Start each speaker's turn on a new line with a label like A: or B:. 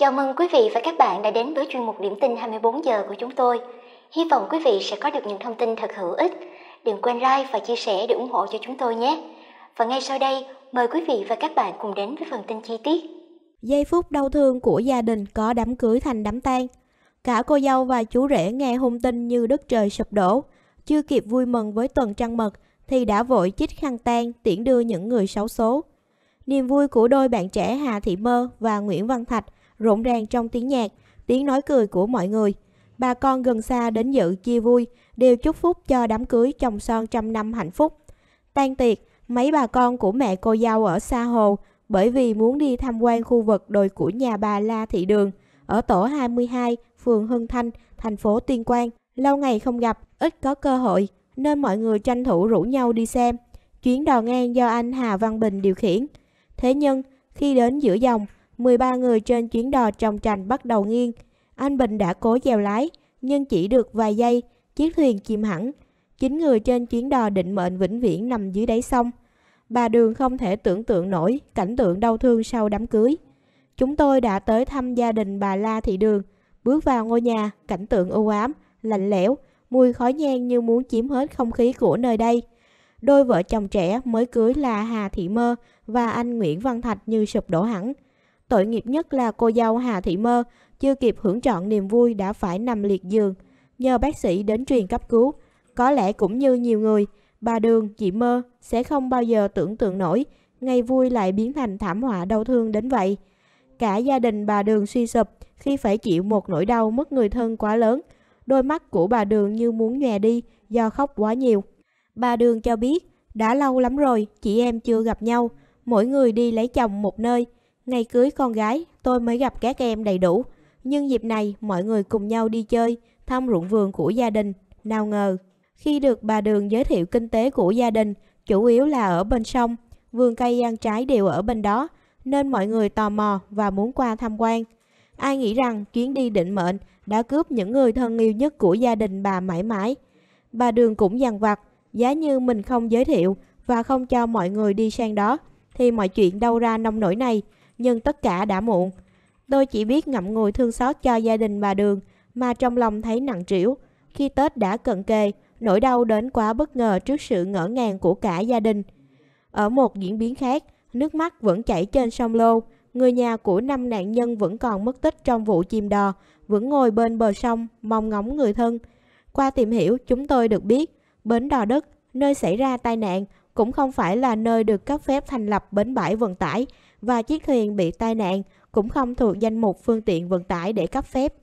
A: Chào mừng quý vị và các bạn đã đến với chuyên mục điểm tin 24 giờ của chúng tôi. Hy vọng quý vị sẽ có được những thông tin thật hữu ích. Đừng quên like và chia sẻ để ủng hộ cho chúng tôi nhé. Và ngay sau đây, mời quý vị và các bạn cùng đến với phần tin chi tiết. Giây phút đau thương của gia đình có đám cưới thành đám tang. Cả cô dâu và chú rể nghe hung tin như đất trời sụp đổ. Chưa kịp vui mừng với tuần trăng mật thì đã vội chích khăn tang tiễn đưa những người xấu số. Niềm vui của đôi bạn trẻ Hà Thị Mơ và Nguyễn Văn Thạch – rộn ràng trong tiếng nhạc, tiếng nói cười của mọi người. Bà con gần xa đến dự chia vui, đều chúc phúc cho đám cưới chồng son trăm năm hạnh phúc. Tan tiệc, mấy bà con của mẹ cô dâu ở xa hồ bởi vì muốn đi tham quan khu vực đồi của nhà bà La Thị Đường ở tổ 22, phường Hưng Thanh, thành phố Tuyên Quang. Lâu ngày không gặp, ít có cơ hội, nên mọi người tranh thủ rủ nhau đi xem. Chuyến đò ngang do anh Hà Văn Bình điều khiển. Thế nhưng, khi đến giữa dòng, 13 người trên chuyến đò trồng trành bắt đầu nghiêng. Anh Bình đã cố chèo lái, nhưng chỉ được vài giây, chiếc thuyền chìm hẳn. Chín người trên chuyến đò định mệnh vĩnh viễn nằm dưới đáy sông. Bà Đường không thể tưởng tượng nổi cảnh tượng đau thương sau đám cưới. Chúng tôi đã tới thăm gia đình bà La Thị Đường. Bước vào ngôi nhà, cảnh tượng u ám, lạnh lẽo, mùi khói nhang như muốn chiếm hết không khí của nơi đây. Đôi vợ chồng trẻ mới cưới là Hà Thị Mơ và anh Nguyễn Văn Thạch như sụp đổ hẳn. Tội nghiệp nhất là cô dâu Hà Thị Mơ, chưa kịp hưởng trọn niềm vui đã phải nằm liệt giường. Nhờ bác sĩ đến truyền cấp cứu, có lẽ cũng như nhiều người, bà Đường, chị Mơ sẽ không bao giờ tưởng tượng nổi ngày vui lại biến thành thảm họa đau thương đến vậy. Cả gia đình bà Đường suy sụp khi phải chịu một nỗi đau mất người thân quá lớn. Đôi mắt của bà Đường như muốn nhòe đi do khóc quá nhiều. Bà Đường cho biết, đã lâu lắm rồi, chị em chưa gặp nhau, mỗi người đi lấy chồng một nơi. Ngày cưới con gái, tôi mới gặp các em đầy đủ. Nhưng dịp này, mọi người cùng nhau đi chơi, thăm ruộng vườn của gia đình. Nào ngờ, khi được bà Đường giới thiệu kinh tế của gia đình, chủ yếu là ở bên sông, vườn cây ăn trái đều ở bên đó, nên mọi người tò mò và muốn qua tham quan. Ai nghĩ rằng chuyến đi định mệnh đã cướp những người thân yêu nhất của gia đình bà mãi mãi. Bà Đường cũng dằn vặt, giá như mình không giới thiệu và không cho mọi người đi sang đó, thì mọi chuyện đâu ra nông nổi này nhưng tất cả đã muộn. Tôi chỉ biết ngậm ngùi thương xót cho gia đình bà Đường, mà trong lòng thấy nặng trĩu. Khi Tết đã cận kề, nỗi đau đến quá bất ngờ trước sự ngỡ ngàng của cả gia đình. Ở một diễn biến khác, nước mắt vẫn chảy trên sông Lô. Người nhà của năm nạn nhân vẫn còn mất tích trong vụ chìm đò, vẫn ngồi bên bờ sông, mong ngóng người thân. Qua tìm hiểu, chúng tôi được biết, bến Đò đất nơi xảy ra tai nạn, cũng không phải là nơi được cấp phép thành lập bến bãi vận tải và chiếc thuyền bị tai nạn cũng không thuộc danh mục phương tiện vận tải để cấp phép.